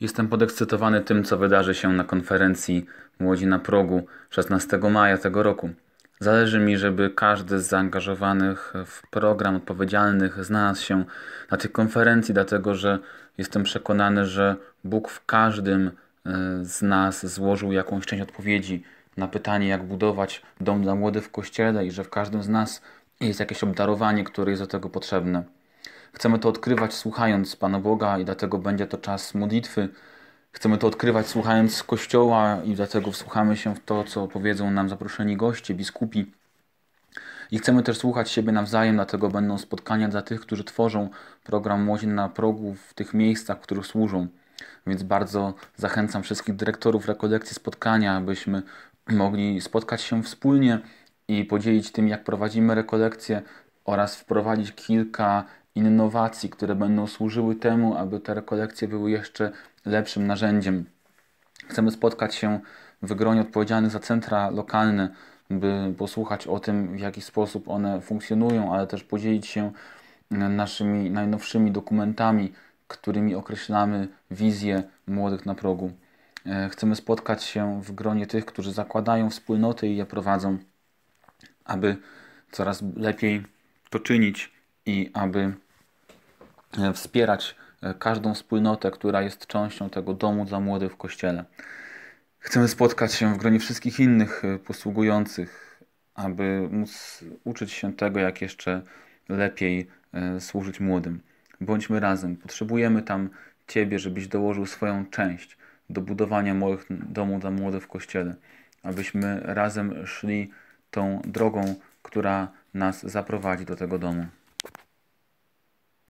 Jestem podekscytowany tym, co wydarzy się na konferencji Młodzi na Progu 16 maja tego roku. Zależy mi, żeby każdy z zaangażowanych w program odpowiedzialnych znalazł się na tej konferencji, dlatego że jestem przekonany, że Bóg w każdym e, z nas złożył jakąś część odpowiedzi na pytanie, jak budować dom dla młodych w kościele, i że w każdym z nas jest jakieś obdarowanie, które jest do tego potrzebne. Chcemy to odkrywać słuchając Pana Boga i dlatego będzie to czas modlitwy. Chcemy to odkrywać słuchając Kościoła i dlatego wsłuchamy się w to, co powiedzą nam zaproszeni goście, biskupi. I chcemy też słuchać siebie nawzajem, dlatego będą spotkania dla tych, którzy tworzą program Młodzież na progu w tych miejscach, w których służą. Więc bardzo zachęcam wszystkich dyrektorów rekolekcji spotkania, abyśmy mogli spotkać się wspólnie i podzielić tym, jak prowadzimy rekolekcje, oraz wprowadzić kilka innowacji, które będą służyły temu, aby te rekolekcje były jeszcze lepszym narzędziem. Chcemy spotkać się w gronie odpowiedzialnych za centra lokalne, by posłuchać o tym, w jaki sposób one funkcjonują, ale też podzielić się e, naszymi najnowszymi dokumentami, którymi określamy wizję młodych na progu. E, chcemy spotkać się w gronie tych, którzy zakładają wspólnoty i je prowadzą, aby coraz lepiej to czynić i aby e, wspierać e, każdą wspólnotę, która jest częścią tego domu dla młodych w kościele. Chcemy spotkać się w gronie wszystkich innych e, posługujących, aby móc uczyć się tego, jak jeszcze lepiej służyć młodym. Bądźmy razem. Potrzebujemy tam Ciebie, żebyś dołożył swoją część do budowania moich domu dla młodych w kościele, abyśmy razem szli tą drogą, która nas zaprowadzi do tego domu.